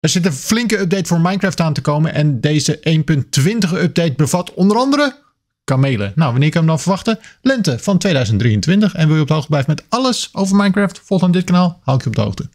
Er zit een flinke update voor Minecraft aan te komen en deze 1.20 update bevat onder andere kamelen. Nou, wanneer kan ik hem dan verwachten? Lente van 2023. En wil je op de hoogte blijven met alles over Minecraft? Volg dan dit kanaal, hou ik je op de hoogte.